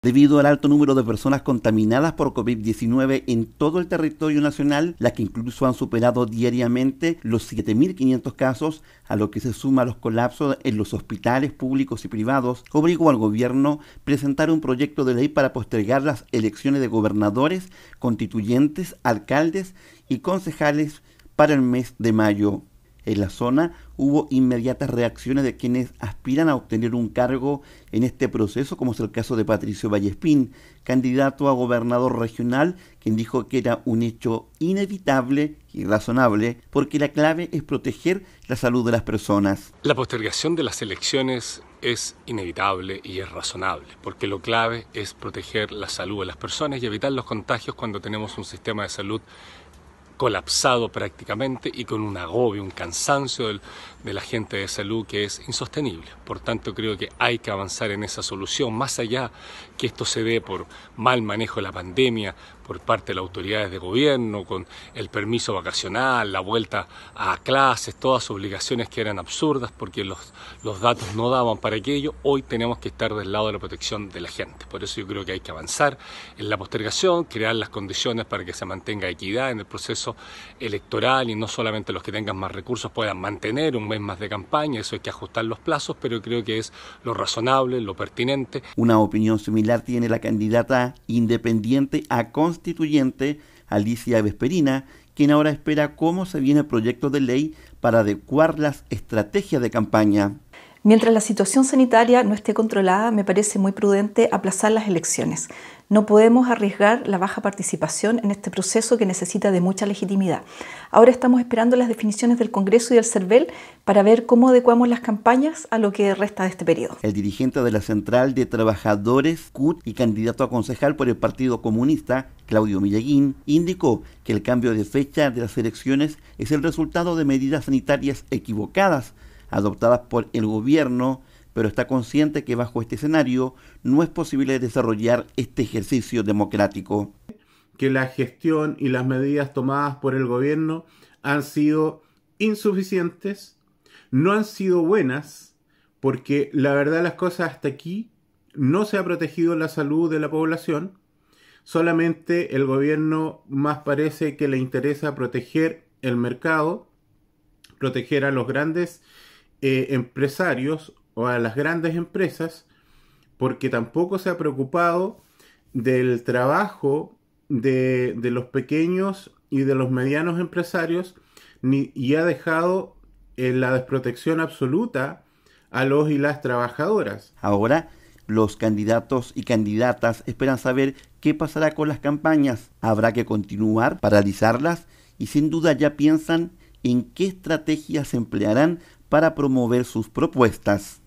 Debido al alto número de personas contaminadas por COVID-19 en todo el territorio nacional, las que incluso han superado diariamente los 7.500 casos, a lo que se suma los colapsos en los hospitales públicos y privados, obligó al gobierno presentar un proyecto de ley para postergar las elecciones de gobernadores, constituyentes, alcaldes y concejales para el mes de mayo en la zona, hubo inmediatas reacciones de quienes aspiran a obtener un cargo en este proceso, como es el caso de Patricio Vallespín, candidato a gobernador regional, quien dijo que era un hecho inevitable y razonable, porque la clave es proteger la salud de las personas. La postergación de las elecciones es inevitable y es razonable, porque lo clave es proteger la salud de las personas y evitar los contagios cuando tenemos un sistema de salud colapsado prácticamente y con un agobio, un cansancio de la gente de salud que es insostenible. Por tanto, creo que hay que avanzar en esa solución, más allá que esto se dé por mal manejo de la pandemia, por parte de las autoridades de gobierno, con el permiso vacacional, la vuelta a clases, todas obligaciones que eran absurdas porque los, los datos no daban para aquello, hoy tenemos que estar del lado de la protección de la gente. Por eso yo creo que hay que avanzar en la postergación, crear las condiciones para que se mantenga equidad en el proceso electoral y no solamente los que tengan más recursos puedan mantener un mes más de campaña, eso hay que ajustar los plazos, pero creo que es lo razonable, lo pertinente. Una opinión similar tiene la candidata independiente a constituyente, Alicia Vesperina, quien ahora espera cómo se viene el proyecto de ley para adecuar las estrategias de campaña. Mientras la situación sanitaria no esté controlada, me parece muy prudente aplazar las elecciones. No podemos arriesgar la baja participación en este proceso que necesita de mucha legitimidad. Ahora estamos esperando las definiciones del Congreso y del CERVEL para ver cómo adecuamos las campañas a lo que resta de este periodo. El dirigente de la Central de Trabajadores, CUT, y candidato a concejal por el Partido Comunista, Claudio Millaguín, indicó que el cambio de fecha de las elecciones es el resultado de medidas sanitarias equivocadas adoptadas por el gobierno, pero está consciente que bajo este escenario no es posible desarrollar este ejercicio democrático. Que la gestión y las medidas tomadas por el gobierno han sido insuficientes, no han sido buenas, porque la verdad las cosas hasta aquí no se ha protegido la salud de la población, solamente el gobierno más parece que le interesa proteger el mercado, proteger a los grandes eh, empresarios o a las grandes empresas, porque tampoco se ha preocupado del trabajo de, los pequeños y de los medianos empresarios ni, y ha dejado eh, la desprotección absoluta a los y las trabajadoras. Ahora, los candidatos y candidatas esperan saber qué pasará con las campañas. ¿Habrá que continuar, paralizarlas? Y sin duda ya piensan en qué estrategias emplearán para promover sus propuestas.